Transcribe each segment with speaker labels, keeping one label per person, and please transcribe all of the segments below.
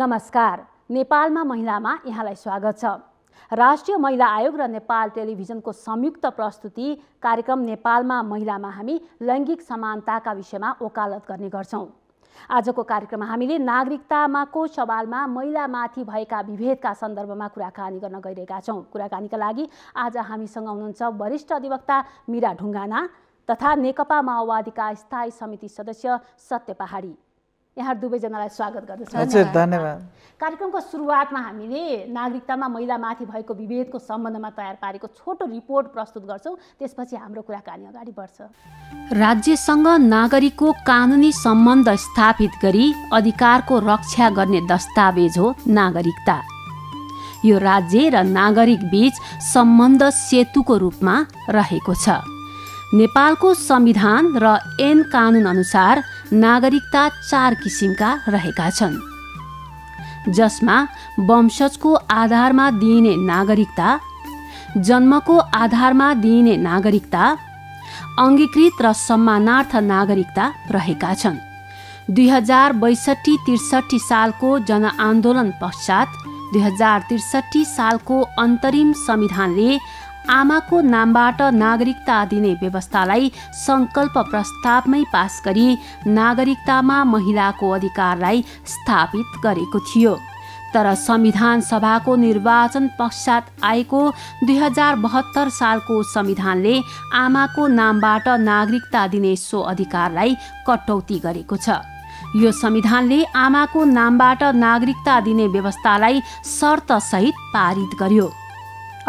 Speaker 1: नमस्कार नेपालमा महिलामा यहाँलाई स्वागत छ राष्ट्रिय महिला आयोग र नेपाल टेलिभिजनको संयुक्त प्रस्तुति कार्यक्रम नेपालमा महिलामा हामी लैङ्गिक समानताका विषयमा ओकालत गर्ने गर्छौँ आजको कार्यक्रममा हामीले नागरिकतामाको सवालमा महिलामाथि भएका विभेदका सन्दर्भमा कुराकानी गर्न गइरहेका छौँ कुराकानीका लागि आज हामीसँग हुनुहुन्छ वरिष्ठ अधिवक्ता मिरा ढुङ्गाना तथा नेकपा माओवादीका स्थायी समिति सदस्य सत्य पहाडी यहाँ दुवैजनालाई स्वागत गर्दछ धन्यवाद कार्यक्रमको सुरुवातमा हामीले नागरिकतामा महिलामाथि भएको विभेदको सम्बन्धमा तयार पारेको छोटो रिपोर्ट प्रस्तुत गर्छौँ त्यसपछि हाम्रो कुराकानी अगाडि बढ्छ राज्यसँग नागरिकको कानुनी सम्बन्ध स्थापित गरी अधिकारको रक्षा गर्ने दस्तावेज हो नागरिकता यो राज्य र नागरिक बीच सम्बन्ध सेतुको रूपमा रहेको छ नेपालको संविधान र एन कानुन अनुसार नागरिकता चार किसिमका रहेका छन् जसमा वंशजको आधारमा दिइने नागरिकता जन्मको आधारमा दिइने नागरिकता अङ्गीकृत र सम्मानार्थ नागरिकता रहेका छन् दुई हजार बैसठी त्रिसठी सालको जनआन्दोलन पश्चात दुई हजार त्रिसठी सालको अन्तरिम संविधानले आमाको नामबाट नागरिकता दिने व्यवस्थालाई सङ्कल्प प्रस्तावमै पास गरी नागरिकतामा महिलाको अधिकारलाई स्थापित गरेको थियो तर संविधान सभाको निर्वाचन पश्चात आएको दुई हजार बहत्तर सालको संविधानले आमाको नामबाट नागरिकता दिने सो अधिकारलाई कटौती गरेको छ यो संविधानले आमाको नामबाट नागरिकता दिने व्यवस्थालाई शर्तसहित पारित गर्यो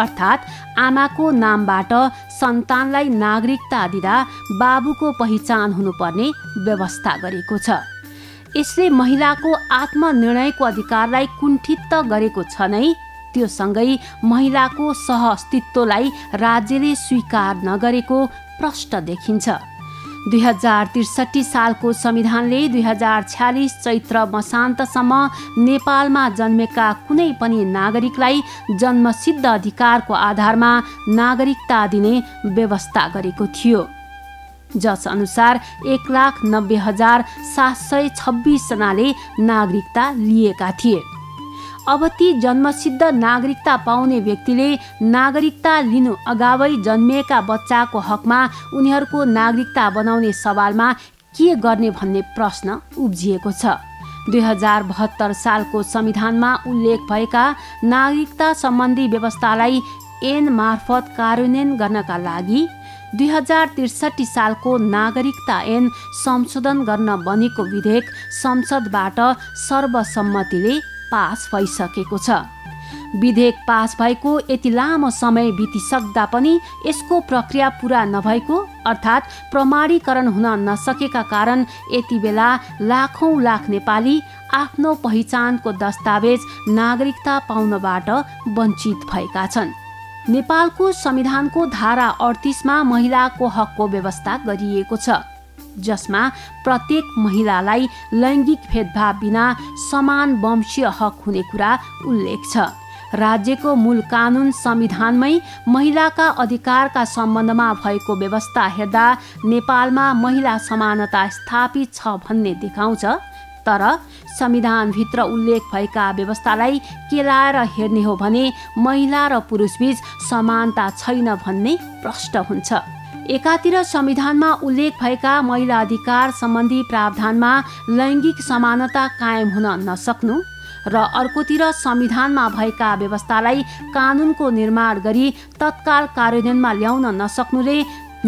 Speaker 1: अर्थात् आमाको नामबाट सन्तानलाई नागरिकता दिँदा बाबुको पहिचान हुनुपर्ने व्यवस्था गरेको छ यसले महिलाको आत्मनिर्णयको अधिकारलाई कुण्ठित त गरेको छ नै त्योसँगै महिलाको सहअस्तित्वलाई राज्यले स्वीकार नगरेको प्रष्ट देखिन्छ दुई हजार त्रिसठी सालको संविधानले दुई हजार छ्यालिस चैत्र मसान्तसम्म नेपालमा जन्मेका कुनै पनि नागरिकलाई जन्मसिद्ध अधिकारको आधारमा नागरिकता दिने व्यवस्था गरेको थियो जसअनुसार एक लाख नब्बे हजार सात सय छब्बिसजनाले नागरिकता लिएका थिए अब ती जन्मसिद्ध नागरिकता पाउने व्यक्तिले नागरिकता लिनु अगावै जन्मिएका बच्चाको हकमा उनीहरूको नागरिकता बनाउने सवालमा के गर्ने भन्ने प्रश्न उब्जिएको छ दुई हजार बहत्तर सालको संविधानमा उल्लेख भएका नागरिकता सम्बन्धी व्यवस्थालाई एन मार्फत कार्यान्वयन गर्नका लागि दुई हजार त्रिसठी सालको नागरिकता एन संशोधन गर्न बनेको विधेयक संसदबाट सर्वसम्मतिले पास भइसकेको छ विधेयक पास भएको यति लामो समय बितिसक्दा पनि यसको प्रक्रिया पुरा नभएको अर्थात् प्रमाणीकरण हुन नसकेका कारण यति बेला लाखौँ लाख नेपाली आफ्नो पहिचानको दस्तावेज नागरिकता पाउनबाट वञ्चित भएका छन् नेपालको संविधानको धारा अडतिसमा महिलाको हकको व्यवस्था गरिएको छ जसमा प्रत्येक महिलालाई लैङ्गिक भेदभाव बिना समान वंशीय हक हुने कुरा उल्लेख छ राज्यको मूल कानुन संविधानमै महिलाका अधिकारका सम्बन्धमा भएको व्यवस्था हेर्दा नेपालमा महिला समानता स्थापित छ भन्ने देखाउँछ तर संविधानभित्र उल्लेख भएका व्यवस्थालाई केलाएर हेर्ने हो भने महिला र पुरुषबीच समानता छैन भन्ने प्रष्ट हुन्छ एकातिर संविधानमा उल्लेख भएका महिला अधिकार सम्बन्धी प्रावधानमा लैङ्गिक समानता कायम हुन नसक्नु र अर्कोतिर संविधानमा भएका व्यवस्थालाई कानुनको निर्माण गरी तत्काल कार्यान्वयनमा ल्याउन नसक्नुले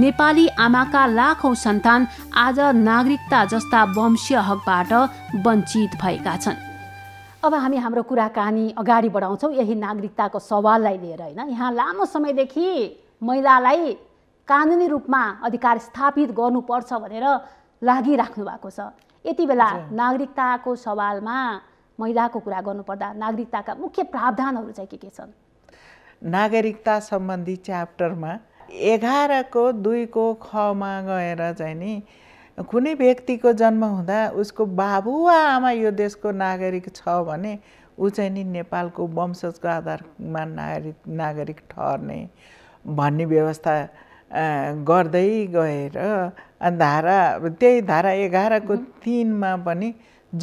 Speaker 1: नेपाली आमाका लाखौँ सन्तान आज नागरिकता जस्ता वंशीय हकबाट वञ्चित भएका छन् अब हामी हाम्रो कुराकानी अगाडि बढाउँछौँ यही नागरिकताको सवाललाई लिएर होइन यहाँ लामो समयदेखि महिलालाई कानुनी रूपमा अधिकार स्थापित गर्नुपर्छ भनेर लागिराख्नु भएको छ यति बेला नागरिकताको सवालमा महिलाको कुरा गर्नुपर्दा नागरिकताका मुख्य प्रावधानहरू चाहिँ के के छन्
Speaker 2: नागरिकता सम्बन्धी च्याप्टरमा एघारको दुईको खमा गएर चाहिँ नि कुनै व्यक्तिको जन्म हुँदा उसको बाबु वा आमा यो देशको नागरिक छ भने ऊ चाहिँ नि नेपालको वंशजको आधारमा नागरिक नागरिक ठहर्ने भन्ने व्यवस्था गर्दै गएर धारा त्यही धारा एघारको तिनमा पनि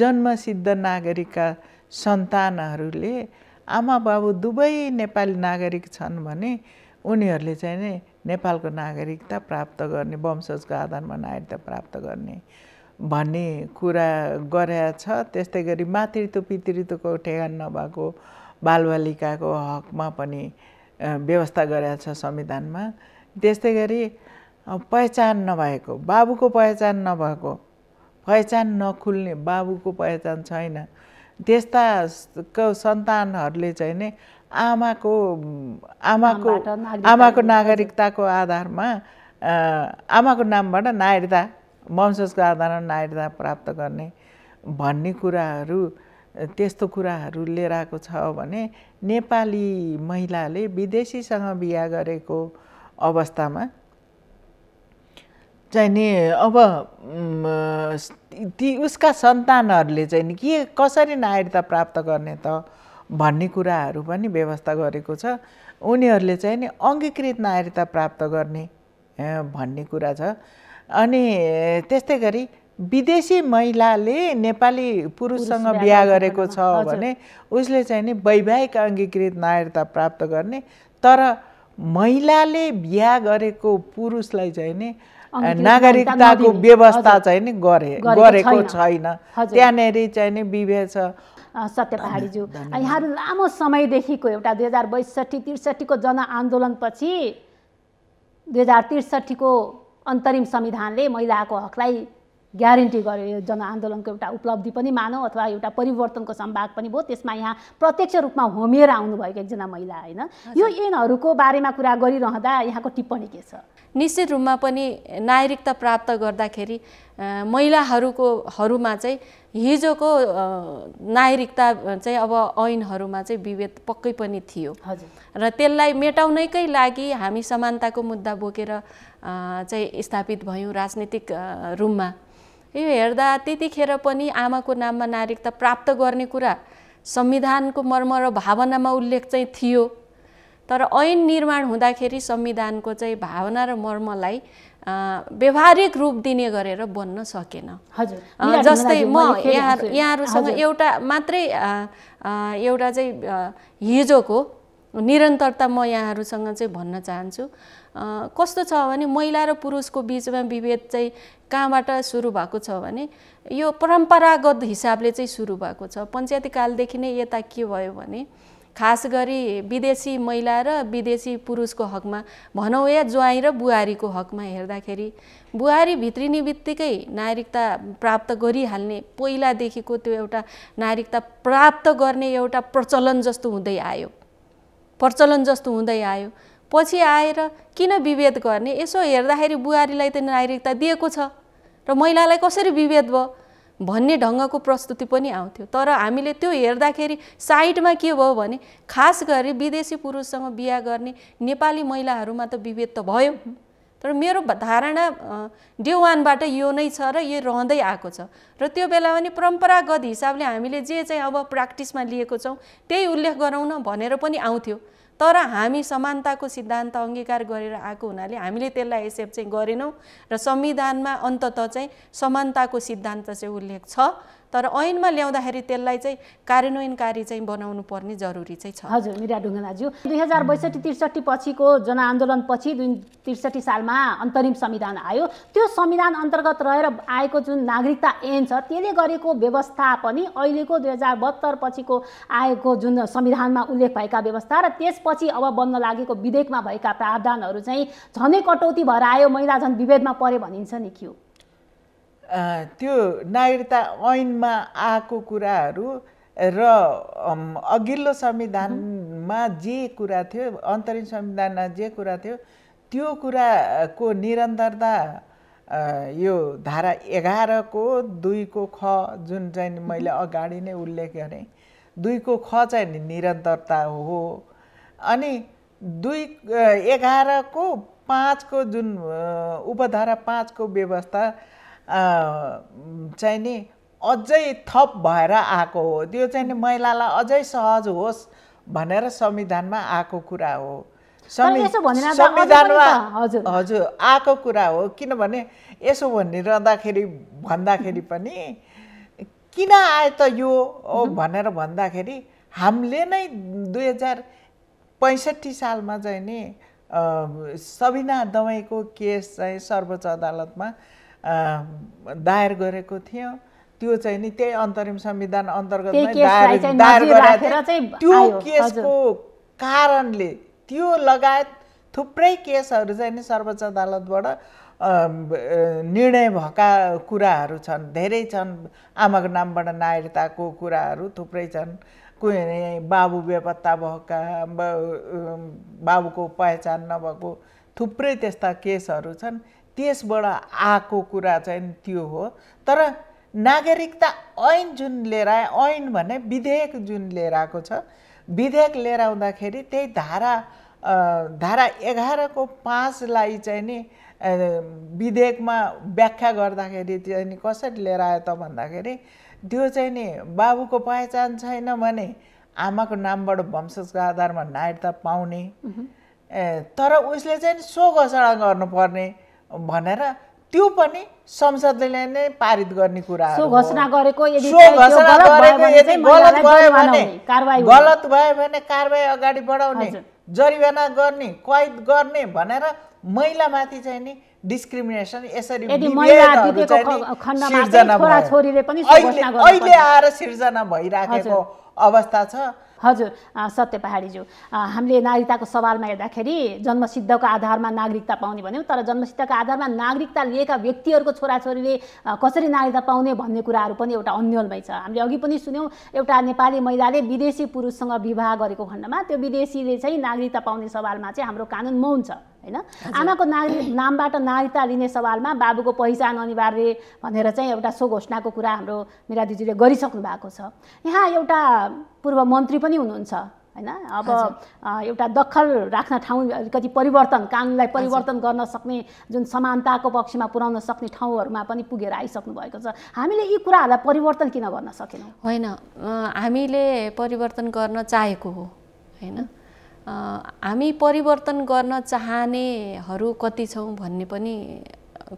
Speaker 2: जन्मसिद्ध नागरिकका सन्तानहरूले आमा बाबु दुवै नेपाली नागरिक छन् भने उनीहरूले चाहिँ नै नेपालको नागरिकता प्राप्त गर्ने वंशजको आधारमा नागरिकता प्राप्त गर्ने भन्ने कुरा गरेका छ त्यस्तै गरी मातृत्व पितृत्वको ठेगान नभएको बालबालिकाको हकमा पनि व्यवस्था गरेका छ संविधानमा त्यस्तै गरी पहिचान नभएको बाबुको पहिचान नभएको पहिचान नखुल्ने बाबुको पहिचान छैन त्यस्ता सन्तानहरूले चाहिँ नि आमाको आमाको आमाको नागरिकताको आधारमा आमाको नामबाट नायरदा वंशजको आधारमा नायरता प्राप्त गर्ने भन्ने कुराहरू त्यस्तो कुराहरू लिएर आएको छ भने नेपाली महिलाले विदेशीसँग बिहा गरेको अवस्थामा चाहिँ नि अब ती उसका सन्तानहरूले चाहिँ नि के कसरी नागरिकता प्राप्त गर्ने त भन्ने कुराहरू पनि व्यवस्था गरेको छ उनीहरूले चाहिँ नि अङ्गीकृत नागरिकता प्राप्त गर्ने भन्ने कुरा छ अनि त्यस्तै गरी विदेशी महिलाले नेपाली पुरुषसँग बिहा गरेको छ भने उसले चाहिँ नि वैवाहिक अङ्गीकृत नागरिकता प्राप्त गर्ने तर महिलाले बिहा गरेको पुरुषलाई चाहिँ नि नागरिकताको व्यवस्था चाहिँ नि गरे गरेको छैन त्यहाँनिर
Speaker 1: चाहिँ नि विभेद छ सत्य पहाडीज्यू यहाँहरू लामो समयदेखिको एउटा दुई हजार बैसठी त्रिसठीको जनआन्दोलनपछि दुई हजार त्रिसठीको अन्तरिम संविधानले महिलाको हकलाई ग्यारेन्टी गर्यो यो जनआन्दोलनको एउटा उपलब्धि पनि मानौँ अथवा एउटा परिवर्तनको सम्भाग पनि भयो त्यसमा यहाँ प्रत्यक्ष रूपमा होमिएर आउनुभएको एकजना महिला होइन यो ऐनहरूको बारेमा कुरा गरिरहँदा यहाँको टिप्पणी के छ निश्चित रूपमा पनि नागरिकता प्राप्त गर्दाखेरि
Speaker 3: महिलाहरूको हरूमा चाहिँ हिजोको नागरिकता चाहिँ अब ऐनहरूमा चाहिँ विभेद पक्कै पनि थियो र त्यसलाई मेटाउनैकै लागि हामी समानताको मुद्दा बोकेर चाहिँ स्थापित भयौँ राजनीतिक रूपमा यो हेर्दा त्यतिखेर पनि आमाको नाममा नागरिकता प्राप्त गर्ने कुरा संविधानको मर्म र भावनामा उल्लेख चाहिँ थियो तर ऐन निर्माण हुँदाखेरि संविधानको चाहिँ भावना र मर्मलाई व्यवहारिक रूप दिने गरेर बन्न सकेन
Speaker 1: जस्तै म यहाँ यहाँहरूसँग
Speaker 3: एउटा मात्रै एउटा चाहिँ हिजोको निरन्तरता म यहाँहरूसँग चाहिँ भन्न चाहन्छु कस्तो छ भने महिला र पुरुषको बिचमा विभेद चाहिँ कहाँबाट सुरु भएको छ भने यो परम्परागत हिसाबले चाहिँ सुरु भएको छ पञ्चायती कालदेखि नै यता के भयो भने खास गरी विदेशी महिला र विदेशी पुरुषको हकमा भनौँ या ज्वाइँ र बुहारीको हकमा हेर्दाखेरि बुहारी भित्रिने बित्तिकै नागरिकता प्राप्त गरिहाल्ने पहिलादेखिको त्यो एउटा नागरिकता प्राप्त गर्ने एउटा प्रचलन जस्तो हुँदै आयो प्रचलन जस्तो हुँदै आयो पछि आएर किन विभेद गर्ने यसो हेर्दाखेरि बुहारीलाई त नागरिकता दिएको छ र महिलालाई कसरी विभेद भयो भन्ने ढङ्गको प्रस्तुति पनि आउँथ्यो तर हामीले त्यो हेर्दाखेरि साइडमा के भयो भने खास गरी विदेशी पुरुषसँग बिहा गर्ने नेपाली महिलाहरूमा त विभेद त भयो तर मेरो धारणा डे वानबाट यो नै छ र यो रहँदै आएको छ र त्यो बेला पनि परम्परागत हिसाबले हामीले जे चाहिँ अब प्र्याक्टिसमा लिएको छौँ त्यही उल्लेख गरौँ न भनेर पनि आउँथ्यो तर हामी समानताको सिद्धान्त अङ्गीकार गरेर आएको हुनाले हामीले त्यसलाई एक्सेप्ट चाहिँ गरेनौँ र संविधानमा अन्तत चाहिँ समानताको सिद्धान्त चाहिँ उल्लेख छ तर ऐनमा ल्याउँदाखेरि त्यसलाई चाहिँ
Speaker 1: कार्यान्वयनकारी चाहिँ बनाउनु पर्ने जरुरी चाहिँ छ हजुर मिरा ढुङ्गालाज्यू दुई हजार बैसठी त्रिसठी पछिको जनआन्दोलनपछि दुई त्रिसठी सालमा अन्तरिम संविधान आयो त्यो संविधान अन्तर्गत रहेर आएको जुन नागरिकता ऐन छ त्यसले गरेको व्यवस्था पनि अहिलेको दुई हजार बहत्तर पछिको आएको जुन संविधानमा उल्लेख भएका व्यवस्था र त्यसपछि अब बन्न लागेको विधेयकमा भएका प्रावधानहरू चाहिँ झनै कटौती भएर आयो महिला झन् विभेदमा परे भनिन्छ नि के
Speaker 2: त्यो नागरिकता ऐनमा आएको कुराहरू र अघिल्लो संविधानमा जे कुरा थियो अन्तरिम संविधानमा जे कुरा थियो त्यो कुराको निरन्तरता यो धारा एघारको दुईको ख जुन चाहिँ मैले अगाडि नै उल्लेख गरेँ दुईको ख चाहिँ निरन्तरता हो अनि दुई एघारको पाँचको जुन उपधारा पाँचको व्यवस्था चाहिँ नि अझै थप भएर आएको हो त्यो चाहिँ नि महिलालाई अझै सहज होस् भनेर संविधानमा आएको कुरा हो संविधानमा हजुर आएको कुरा हो किनभने यसो भनिरहँदाखेरि भन्दाखेरि पनि किन आयो त यो भनेर भन्दाखेरि हामीले नै दुई हजार पैँसठी सालमा चाहिँ नि सबिना दवाईको केस चाहिँ सर्वोच्च अदालतमा दायर गरेको थियो त्यो चाहिँ नि त्यही अन्तरिम संविधान अन्तर्गत दायर दायर त्यो केसको कारणले त्यो लगायत थुप्रै केसहरू चाहिँ नि सर्वोच्च अदालतबाट निर्णय भएका कुराहरू छन् धेरै छन् आमाको नामबाट नागरिकताको कुराहरू थुप्रै छन् कुनै बाबु बेपत्ता भएका बाबुको पहिचान नभएको थुप्रै त्यस्ता केसहरू छन् त्यसबाट आएको कुरा चाहिँ त्यो हो तर नागरिकता ऐन जुन लिएर आयो ऐन भने विधेयक जुन लिएर आएको छ विधेयक लिएर आउँदाखेरि त्यही धारा धारा एघारको पाँचलाई चाहिँ नि विधेयकमा व्याख्या गर्दाखेरि चाहिँ नि कसरी लिएर आयो त भन्दाखेरि त्यो चाहिँ नि बाबुको पहिचान छैन भने आमाको नामबाट वंशजको आधारमा नायरता पाउने तर उसले चाहिँ सो घोषणा गर्नुपर्ने भनेर त्यो पनि संसदले नै पारित गर्ने कुरा सो गलत
Speaker 1: भयो भने गलत
Speaker 2: भयो भने कारवाही अगाडि बढाउने जरिवाना गर्ने कैद गर्ने भनेर महिलामाथि चाहिँ नि डिस्क्रिमिनेसन यसरी अहिले आएर सिर्जना
Speaker 1: भइराखेको अवस्था छ हजुर सत्य पहाडीज्यू हामीले नागरिकताको सवालमा हेर्दाखेरि जन्मसिद्धको आधारमा नागरिकता पाउने भन्यौँ तर जन्मसिद्धको आधारमा नागरिकता लिएका व्यक्तिहरूको छोराछोरीले कसरी नागरिकता पाउने भन्ने कुराहरू पनि एउटा अन्यलमै छ हामीले अघि पनि सुन्यौँ एउटा नेपाली महिलाले विदेशी पुरुषसँग विवाह गरेको खण्डमा त्यो विदेशीले चाहिँ नागरिकता पाउने सवालमा चाहिँ हाम्रो कानुन मौन छ होइन आमाको नागरिक नामबाट नागरिकता लिने सवालमा बाबुको पहिचान अनिवार्य भनेर चाहिँ एउटा सो घोषणाको कुरा हाम्रो मेरा दिदीले गरिसक्नु भएको छ यहाँ एउटा पूर्व मन्त्री पनि हुनुहुन्छ होइन अब एउटा दखल राख्न ठाउँ अलिकति परिवर्तन कानुनलाई परिवर्तन गर्न सक्ने जुन समानताको पक्षमा पुर्याउन सक्ने ठाउँहरूमा पनि पुगेर आइसक्नु भएको छ हामीले यी कुराहरूलाई परिवर्तन किन गर्न सकेनौँ होइन हामीले
Speaker 3: परिवर्तन गर्न चाहेको हो होइन हामी परिवर्तन गर्न चाहनेहरू कति छौँ भन्ने पनि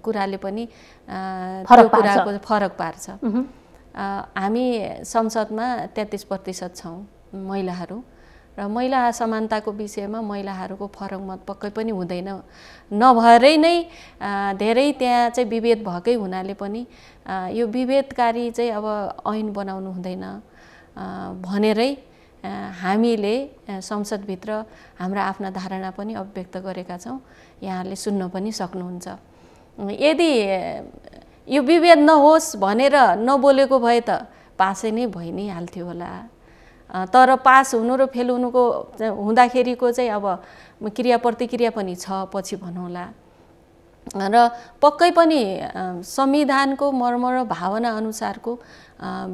Speaker 3: कुराले पनि त्यो कुराको फरक पार्छ हामी संसदमा तेत्तिस प्रतिशत छौँ महिलाहरू र महिला समानताको विषयमा महिलाहरूको फरक मत पक्कै पनि हुँदैन नभएरै नै धेरै त्यहाँ चाहिँ विभेद भएकै हुनाले पनि यो विभेदकारी चाहिँ अब ऐन बनाउनु हुँदैन भनेरै हामीले संसदभित्र हाम्रा आफ्ना धारणा पनि अभिव्यक्त गरेका छौँ यहाँले सुन्न पनि सक्नुहुन्छ यदि यो विभेद नहोस् भनेर नबोलेको भए त पासै नै भइ नै हाल्थ्यो होला तर पास हुनु र फेल हुनुको हुँदाखेरिको चाहिँ अब क्रिया प्रतिक्रिया पनि छ पछि भनौँला र पक्कै पनि संविधानको मर्म र भावना अनुसारको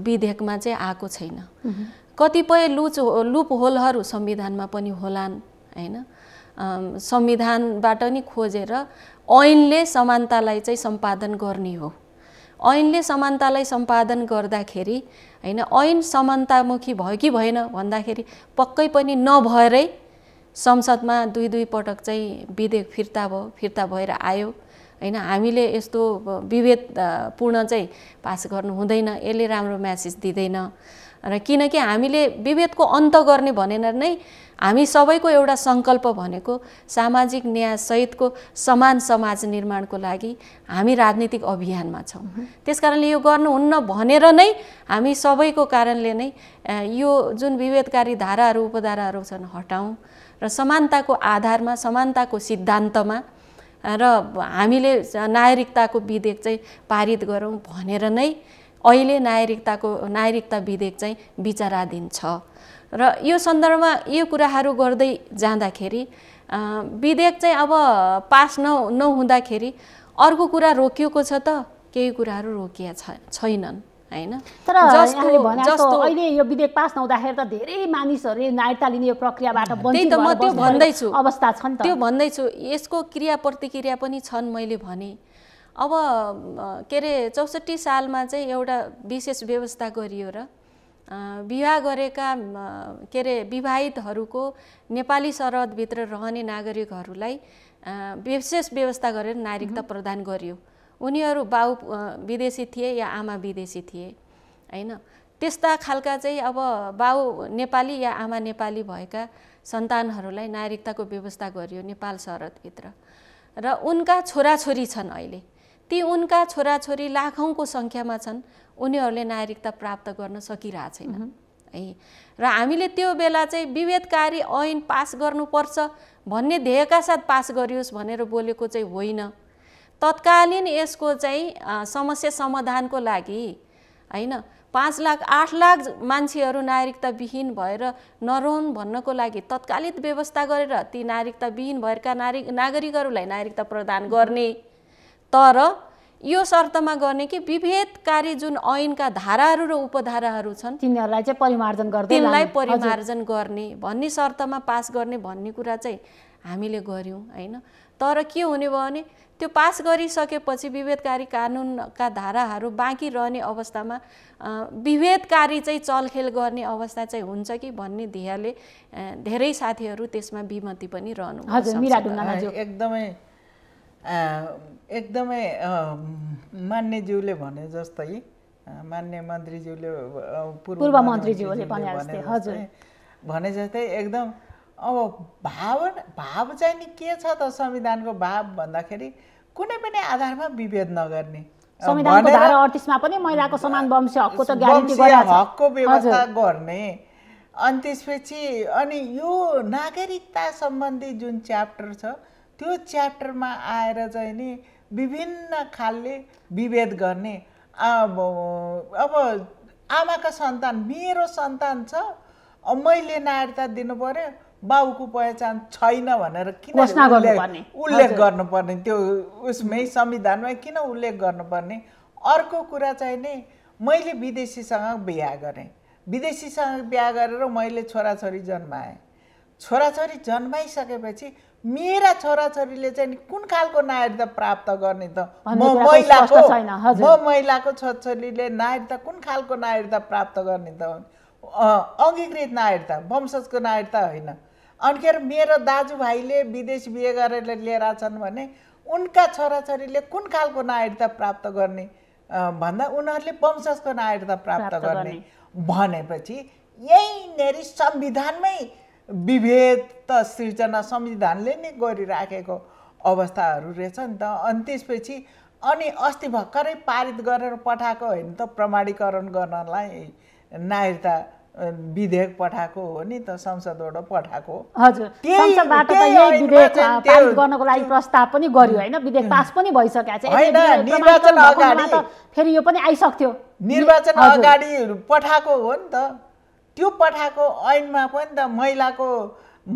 Speaker 3: विधेयकमा चाहिँ आएको छैन कतिपय लुच लुप होलहरू संविधानमा पनि होलान् होइन संविधानबाट नि खोजेर ऐनले समानतालाई चाहिँ सम्पादन गर्ने हो ऐनले समानतालाई सम्पादन गर्दाखेरि होइन ऐन समानतामुखी भयो कि भएन भन्दाखेरि पक्कै पनि नभएरै संसदमा दुई दुई पटक चाहिँ विधेयक फिर्ता भयो फिर्ता भएर आयो होइन हामीले यस्तो विभेदपूर्ण चाहिँ पास गर्नु हुँदैन यसले राम्रो म्यासेज दिँदैन र किनकि हामीले विभेदको अन्त गर्ने भनेर नै हामी सबैको एउटा सङ्कल्प भनेको सामाजिक न्यायसहितको समान समाज निर्माणको लागि हामी राजनीतिक अभियानमा छौँ त्यस कारणले यो गर्नुहुन्न भनेर नै हामी सबैको कारणले नै यो जुन विभेदकारी धाराहरू उपधाराहरू छन् हटाउँ र समानताको आधारमा समानताको सिद्धान्तमा र हामीले नागरिकताको विधेयक चाहिँ पारित गरौँ भनेर नै अहिले नागरिकताको नागरिकता विधेयक चाहिँ विचाराधीन छ र यो सन्दर्भमा यो कुराहरू गर्दै जाँदाखेरि विधेयक चाहिँ अब पास न नहुँदाखेरि अर्को कुरा रोकिएको छ त केही कुराहरू रोकिया छैनन् होइन तर अहिले
Speaker 1: यो विधेयक पास नहुँदाखेरि त धेरै मानिसहरूले नागरिकता लिने यो प्रक्रियाबाट त्यही त म त्यो भन्दैछु अवस्था छन् त्यो भन्दैछु यसको क्रिया प्रतिक्रिया पनि छन् मैले भने अब के अरे
Speaker 3: चौसठी सालमा चाहिँ एउटा विशेष व्यवस्था गरियो र विवाह गरेका के अरे विवाहितहरूको नेपाली सरहदभित्र रहने नागरिकहरूलाई विशेष व्यवस्था गरेर नागरिकता प्रदान गरियो उनीहरू बाउ विदेशी थिए या आमा विदेशी थिए होइन त्यस्ता खालका चाहिँ अब बाउ नेपाली या आमा नेपाली भएका सन्तानहरूलाई नागरिकताको व्यवस्था गरियो नेपाल सरहदभित्र र उनका छोराछोरी छन् अहिले ती उनका छोराछोरी लाखौँको सङ्ख्यामा छन् उनीहरूले नागरिकता प्राप्त गर्न सकिरहेको छैन है र हामीले त्यो बेला चाहिँ विभेदकारी ऐन पास गर्नुपर्छ भन्ने ध्येयका साथ पास गरियोस् भनेर बोलेको चाहिँ होइन तत्कालीन यसको चाहिँ समस्या समाधानको लागि होइन पाँच लाख आठ लाख मान्छेहरू नागरिकताविहीन भएर नरहन् भन्नको लागि तत्कालित व्यवस्था गरेर ती नागरिकताविहीन भएका नागरिक नागरिकहरूलाई नागरिकता प्रदान गर्ने तर यो शर्तमा गर्ने कि विभेदकारी जुन ऐनका धाराहरू र उपधाराहरू छन् तिनीहरूलाई चाहिँ परिमार्जन गर्दै तिनलाई परिमार्जन गर्ने भन्ने शर्तमा पास गर्ने भन्ने कुरा चाहिँ हामीले गऱ्यौँ होइन तर के हुने भयो भने त्यो पास गरिसकेपछि विभेदकारी कानुनका धाराहरू बाँकी रहने अवस्थामा विभेदकारी चाहिँ चलखेल गर्ने अवस्था चाहिँ हुन्छ कि भन्ने ध्येयले धेरै साथीहरू त्यसमा विमति पनि रहनु एकदमै
Speaker 2: एकदमै मान्यज्यूले भने जस्तै मान्य मन्त्रीज्यूले पूर्व मन्त्रीज्यूले भने जस्तै एकदम अब भाव भाव चाहिँ नि के छ त संविधानको भाव भन्दाखेरि कुनै पनि आधारमा विभेद नगर्ने संविधानको धारा अडतिसमा पनि महिलाको समान वंशीय हकको त ग्यारेन्टी हकको व्यवस्था गर्ने अनि त्यसपछि अनि यो नागरिकता सम्बन्धी जुन च्याप्टर छ त्यो च्याप्टरमा आएर चाहिँ नि विभिन्न खालले विभेद गर्ने अब अब आमाका सन्तान मेरो सन्तान छ मैले नागरिकता दिनु पऱ्यो बाउको पहिचान छैन भनेर किन उल्लेख गर्नुपर्ने त्यो उसमै संविधानमा किन उल्लेख गर्नुपर्ने अर्को कुरा चाहिँ नि मैले विदेशीसँग बिहा गरेँ विदेशीसँग बिहा गरेर मैले छोराछोरी जन्माएँ छोराछोरी जन्माइसकेपछि मेरा छोराछोरीले चाहिँ कुन खालको नागरिकता प्राप्त गर्ने त म महिलाको म महिलाको छोराछोरीले नागरिकता कुन खालको नागरिकता प्राप्त गर्ने त अङ्गीकृत नागरिकता वंशजको नागरिकता होइन अनि अरे मेरो दाजुभाइले विदेश बिहे गरेर लिएर छन् भने उनका छोराछोरीले कुन खालको नागरिकता प्राप्त गर्ने भन्दा उनीहरूले वंशजको नागरिकता प्राप्त गर्ने भनेपछि यहीँनेरि संविधानमै विभेद त सिर्जना संविधानले नै गरिराखेको अवस्थाहरू रहेछ नि त अनि त्यसपछि अनि अस्ति भर्खरै पारित गरेर पठाएको होइन त प्रमाणीकरण गर्नलाई नागरिकता विधेयक पठाएको हो नि त संसदबाट पठाएको
Speaker 1: हजुर गर्नको लागि प्रस्ताव पनि गर्यो होइन विधेयक पास पनि भइसकेको छ निर्वाचन अगाडि
Speaker 2: पठाएको हो नि त त्यो पठाएको ऐनमा पनि त महिलाको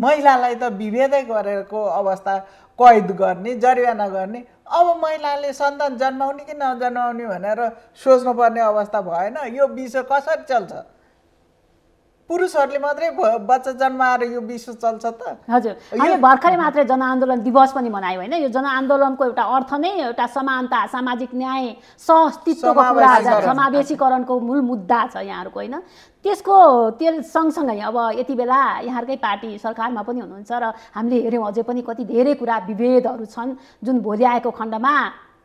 Speaker 2: महिलालाई त विभेदै गरेको अवस्था कैद गर्ने जरिवाना गर्ने अब महिलाले सन्तान जन्माउने कि नजन्माउने भनेर सोच्नुपर्ने अवस्था भएन यो विषय कसरी चल्छ पुरुषहरूले मात्रै बच्चा जन्माएर यो विश्व चल्छ त
Speaker 1: हजुर अहिले भर्खरै मात्रै जनआन्दोलन दिवस पनि मनायो होइन यो जनआन्दोलनको एउटा अर्थ नै एउटा समानता सामाजिक न्याय सअस्तित्वको कुरा समावेशीकरणको मूल मुद्दा छ यहाँहरूको होइन त्यसको त्यो सँगसँगै अब यति बेला यहाँकै पार्टी सरकारमा पनि हुनुहुन्छ र हामीले हेऱ्यौँ अझै पनि कति धेरै कुरा विभेदहरू छन् जुन भोलि आएको खण्डमा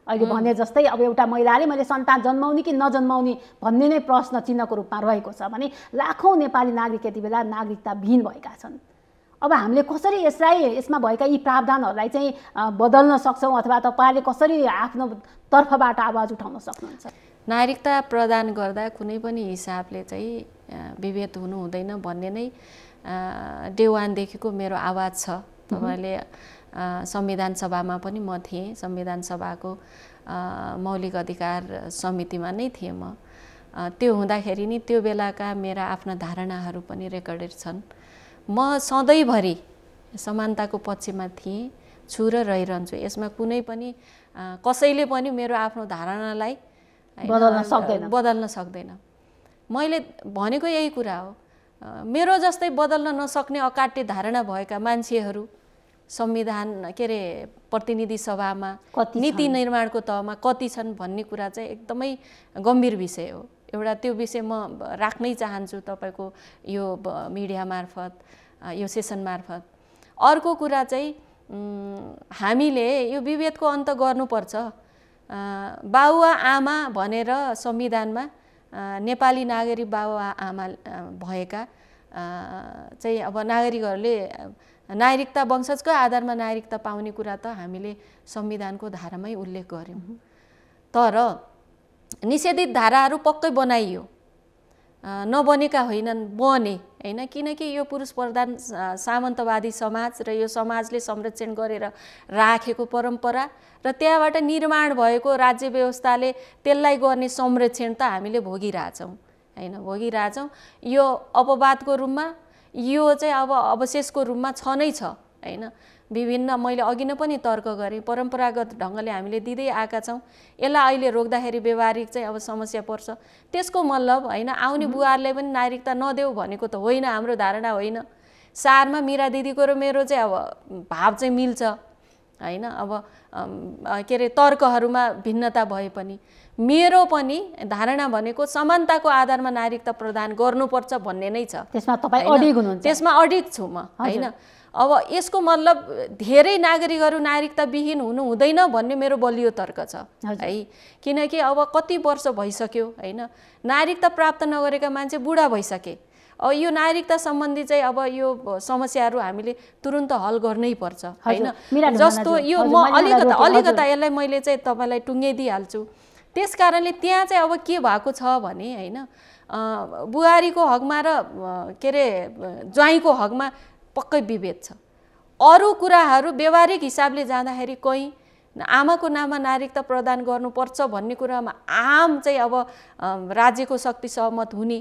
Speaker 1: अहिले भने जस्तै अब एउटा महिलाले मैले सन्तान जन्माउने कि नजन्माउने भन्ने नै प्रश्न चिन्हको रूपमा रहेको छ भने लाखौँ नेपाली नागरिक यति बेला नागरिकता विहीन भएका छन् अब हामीले कसरी यसलाई यसमा भएका यी प्रावधानहरूलाई चाहिँ बदल्न सक्छौँ अथवा तपाईँले कसरी आफ्नो तर्फबाट आवाज उठाउन सक्नुहुन्छ
Speaker 3: नागरिकता प्रदान गर्दा कुनै पनि हिसाबले चाहिँ विभेद हुनु हुँदैन भन्ने नै डे वानदेखिको मेरो आवाज छ तपाईँले संविधान सभामा पनि म थिएँ संविधान सभाको मौलिक अधिकार समितिमा नै थिएँ म त्यो हुँदाखेरि नि त्यो बेलाका मेरा आफ्ना धारणाहरू पनि रेकर्डेड छन् म सधैँभरि समानताको पक्षमा थिएँ छु र रहिरहन्छु यसमा कुनै पनि कसैले पनि मेरो आफ्नो धारणालाई
Speaker 1: बदल्न सक्दैन
Speaker 3: बदल्न सक्दैन मैले भनेको यही कुरा हो मेरो जस्तै बदल्न नसक्ने अकाट्य धारणा भएका मान्छेहरू संविधान के अरे प्रतिनिधि सभामा नीति निर्माणको तहमा कति छन् भन्ने कुरा चाहिँ एकदमै गम्भीर विषय हो एउटा त्यो विषय म राख्नै चाहन्छु तपाईँको यो मिडिया मार्फत यो सेसन मार्फत अर्को कुरा चाहिँ हामीले यो विभेदको अन्त गर्नुपर्छ बाबुवा आमा भनेर संविधानमा नेपाली नागरिक बाबुवा आमा भएका चाहिँ अब नागरिकहरूले नागरिकता वंशजकै आधारमा नागरिकता पाउने कुरा त हामीले संविधानको धारामै उल्लेख गऱ्यौँ तर निषेधित धाराहरू पक्कै बनाइयो नबनेका होइनन् बने होइन किनकि यो पुरुष प्रधान सामन्तवादी समाज र यो समाजले संरक्षण गरेर राखेको परम्परा र त्यहाँबाट निर्माण भएको राज्य व्यवस्थाले त्यसलाई गर्ने संरक्षण त हामीले भोगिरहेछौँ होइन भोगिरहेछौँ यो अपवादको रूपमा यो चाहिँ अब अवशेषको रूपमा छ नै छ होइन विभिन्न मैले अघि नै पनि तर्क गरेँ परम्परागत ढङ्गले हामीले दिँदै आएका छौँ यसलाई अहिले रोक्दाखेरि व्यवहारिक चाहिँ अब समस्या पर्छ त्यसको मतलब होइन आउने बुवाहरूले पनि नागरिकता नदेऊ भनेको त होइन हाम्रो धारणा होइन सारमा मिरा दिदीको र मेरो चाहिँ अब भाव चाहिँ मिल्छ होइन अब के अरे तर्कहरूमा भिन्नता भए पनि मेरो पनि धारणा भनेको समानताको आधारमा नागरिकता प्रदान गर्नुपर्छ भन्ने नै छ
Speaker 1: त्यसमा तपाईँ अडिग हुनुहुन्छ त्यसमा
Speaker 3: अडिग छु म होइन अब यसको मतलब धेरै नागरिकहरू नागरिकता विहीन हुनु हुँदैन भन्ने मेरो बलियो तर्क छ है किनकि अब कति वर्ष भइसक्यो होइन नागरिकता प्राप्त नगरेका मान्छे बुढा भइसके यो नागरिकता सम्बन्धी चाहिँ अब यो समस्याहरू हामीले तुरन्त हल गर्नै पर्छ होइन जस्तो यो म अलिकता अलिकता यसलाई मैले चाहिँ तपाईँलाई टुङ्गाइदिइहाल्छु त्यस कारणले त्यहाँ चाहिँ अब के भएको छ भने होइन बुहारीको हकमा र के अरे ज्वाइँको हकमा पक्कै विभेद छ अरू कुराहरू व्यवहारिक हिसाबले जाँदाखेरि कहीँ आमाको नाममा नागरिकता प्रदान गर्नुपर्छ भन्ने कुरामा आम चाहिँ अब राज्यको शक्ति सहमत हुने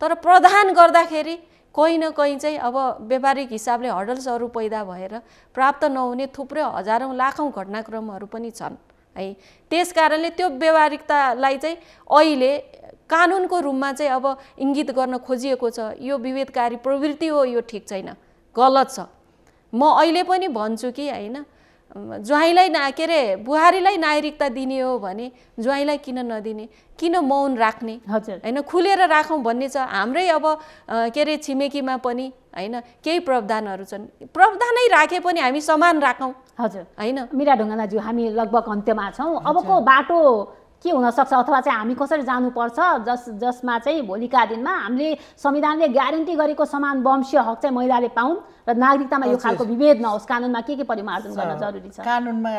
Speaker 3: तर प्रदान गर्दाखेरि कहीँ न कहीँ चाहिँ अब व्यापारिक हिसाबले हडल्सहरू पैदा भएर प्राप्त नहुने थुप्रै हजारौँ लाखौँ घटनाक्रमहरू पनि छन् है त्यस कारणले त्यो व्यावहारिकतालाई चाहिँ अहिले कानुनको रूपमा चाहिँ अब इङ्गित गर्न खोजिएको छ यो विभेदकारी प्रवृत्ति हो यो ठिक छैन गलत छ म अहिले पनि भन्छु कि होइन ज्वाइँलाई ना के अरे बुहारीलाई नागरिकता दिने हो भने ज्वाइँलाई किन नदिने किन मौन राख्ने हजुर होइन खुलेर राखौँ भन्ने छ हाम्रै अब के अरे छिमेकीमा पनि होइन केही प्रावधानहरू छन् प्रावधानै राखे पनि हामी समान राखौँ
Speaker 1: हजुर होइन मिरा ढुङ्गानाज्यू हामी लगभग अन्त्यमा छौँ अबको बाटो के हुनसक्छ अथवा चाहिँ हामी कसरी जानुपर्छ जस जसमा चाहिँ भोलिका दिनमा हामीले संविधानले ग्यारेन्टी गरेको समान वंशीय हक चाहिँ महिलाले पाउन् र नागरिकतामा यो खालको विभेद नहोस् कानुनमा के के परिमार्जन गर्न जरुरी छ कानुनमा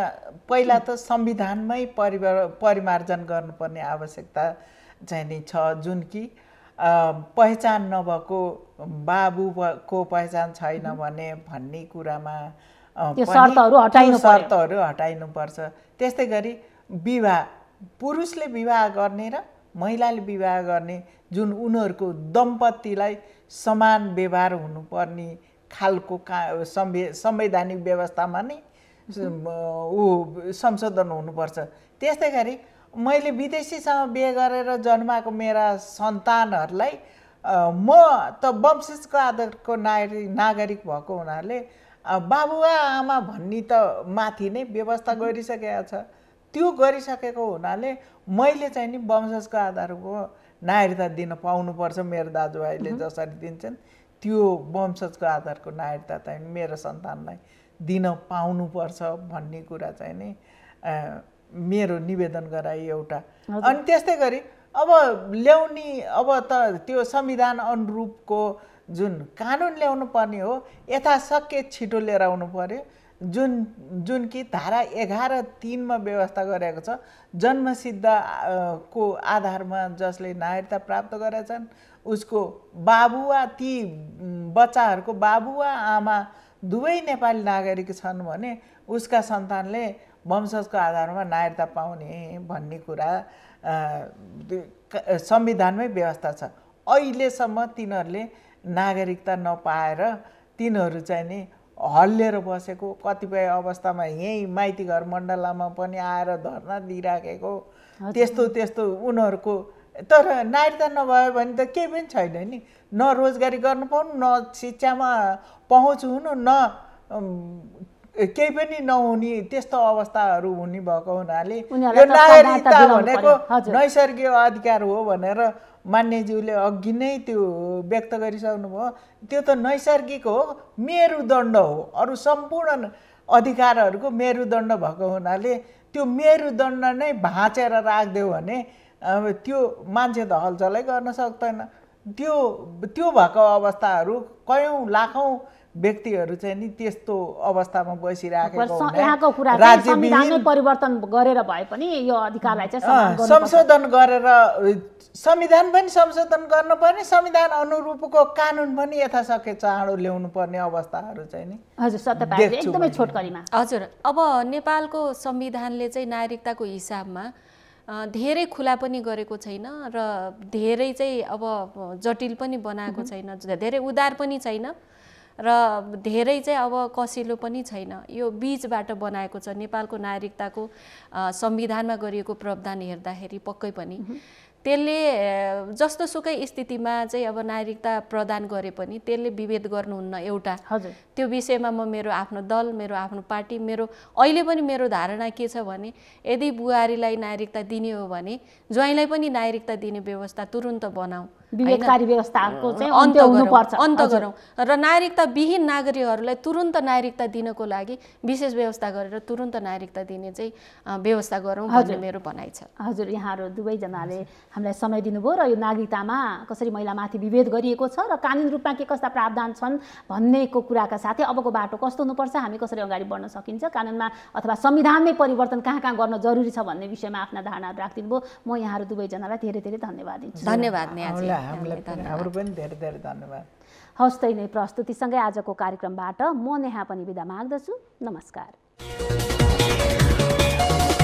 Speaker 2: पहिला त संविधानमै परिवार परिमार्जन गर्नुपर्ने आवश्यकता चाहिँ नि छ जुन कि पहिचान नभएको बाबुको पहिचान छैन भने भन्ने कुरामा शर्तहरू हटाइनुपर्छ त्यस्तै गरी विवाह पुरुषले विवाह गर्ने र महिलाले विवाह गर्ने जुन उनीहरूको दम्पतिलाई समान व्यवहार हुनुपर्ने खालको का संवे संवैधानिक व्यवस्थामा नै ऊ संशोधन हुनुपर्छ त्यस्तै गरी मैले विदेशीसँग बिहे गरेर जन्माएको मेरा सन्तानहरूलाई म त वंशको आधारको नागरिक नागरिक भएको हुनाले बाबुवा आमा भन्ने त माथि नै व्यवस्था गरिसकेको छ त्यो गरिसकेको हुनाले मैले चाहिँ नि वंशजको आधारको नागरिकता दिन पाउनुपर्छ मेरो दाजुभाइले जसरी दिन्छन् त्यो वंशजको आधारको नागरिकता चाहिँ मेरो सन्तानलाई दिन पाउनुपर्छ भन्ने कुरा चाहिँ नि मेरो निवेदन गराए एउटा अनि त्यस्तै गरी अब ल्याउने अब त त्यो संविधान अनुरूपको जुन कानुन ल्याउनु पर्ने हो सके छिटो लिएर आउनु पऱ्यो जुन जुन कि धारा एघार तिनमा व्यवस्था गरेको छ जन्मसिद्ध को आधारमा जसले नागरिकता प्राप्त गरेछन् उसको बाबु वा ती बच्चाहरूको बाबु वा आमा दुवै नेपाली नागरिक छन् भने उसका सन्तानले वंशजको आधारमा नागरिकता पाउने भन्ने कुरा संविधानमै व्यवस्था छ अहिलेसम्म तिनीहरूले नागरिकता नपाएर तिनीहरू चाहिँ नि हल्लिएर बसेको कतिपय अवस्थामा यहीँ माइती घर मण्डलामा पनि आएर धर्ना दिइराखेको त्यस्तो त्यस्तो उनीहरूको तर नागरिकता नभयो भने त केही पनि छैन नि न रोजगारी गर्नु पाउनु न शिक्षामा पहुँच हुनु न केही पनि नहुने त्यस्तो अवस्थाहरू हुने भएको हुनाले यो नागरिकता भनेको नैसर्गिक अधिकार हो भनेर मान्यज्यूले अघि नै त्यो व्यक्त भयो त्यो त नैसर्गिक हो मेरुदण्ड हो अरू सम्पूर्ण अधिकारहरूको मेरुदण्ड भएको हुनाले त्यो मेरुदण्ड नै भाँचेर राखिदियो भने त्यो मान्छे त हलचलै गर्न सक्दैन त्यो त्यो भएको अवस्थाहरू कयौँ लाखौँ व्यक्तिहरू चाहिँ नि त्यस्तो अवस्थामा बसिरहेको राज्य
Speaker 1: परिवर्तन गरेर भए पनि यो अधिकारलाई संशोधन
Speaker 2: गरेर संविधान पनि संशोधन गर्नुपर्ने संविधान अनुरूपको कानुन पनि यथासके चाँडो ल्याउनु पर्ने अवस्थाहरू चाहिँ नि
Speaker 3: हजुर एकदमै छोटकरीमा हजुर अब नेपालको संविधानले चाहिँ नागरिकताको हिसाबमा धेरै खुला पनि गरेको छैन र धेरै चाहिँ अब जटिल पनि बनाएको छैन धेरै उदार पनि छैन र धेरै चाहिँ अब कसिलो पनि छैन यो बिचबाट बनाएको छ नेपालको नागरिकताको संविधानमा गरिएको प्रावधान हेर्दाखेरि पक्कै पनि त्यसले सुकै स्थितिमा चाहिँ अब नागरिकता प्रदान गरे पनि त्यसले विभेद गर्नुहुन्न एउटा हजुर त्यो विषयमा म मेरो आफ्नो दल मेरो आफ्नो पार्टी मेरो अहिले पनि मेरो धारणा के छ भने यदि बुहारीलाई नागरिकता दिने हो भने ज्वाइँलाई पनि नागरिकता दिने व्यवस्था तुरुन्त बनाऊ अन्त गरौँ र नागरिकता विहीन नागरिकहरूलाई तुरुन्त नागरिकता दिनको लागि विशेष व्यवस्था
Speaker 1: गरेर तुरुन्त नागरिकता दिने चाहिँ व्यवस्था गरौँ मेरो भनाइ छ हजुर यहाँहरू दुवैजनाले हामीलाई समय दिनुभयो र यो नागरिकतामा कसरी महिलामाथि विभेद गरिएको छ र कानुन रूपमा के कस्ता प्रावधान छन् भन्नेको कुराका साथै अबको बाटो कस्तो हुनुपर्छ हामी कसरी अगाडि बढ्न सकिन्छ कानुनमा अथवा संविधानमै परिवर्तन कहाँ कहाँ गर्न जरुरी छ भन्ने विषयमा आफ्ना धारणाहरू राखिदिनु भयो म यहाँहरू दुवैजनालाई धेरै धेरै धन्यवाद दिन्छु धन्यवाद
Speaker 2: पनि धेरै तै
Speaker 1: नै प्रस्तुतिसँगै आजको कार्यक्रमबाट म नेहा पनि विदा माग्दछु नमस्कार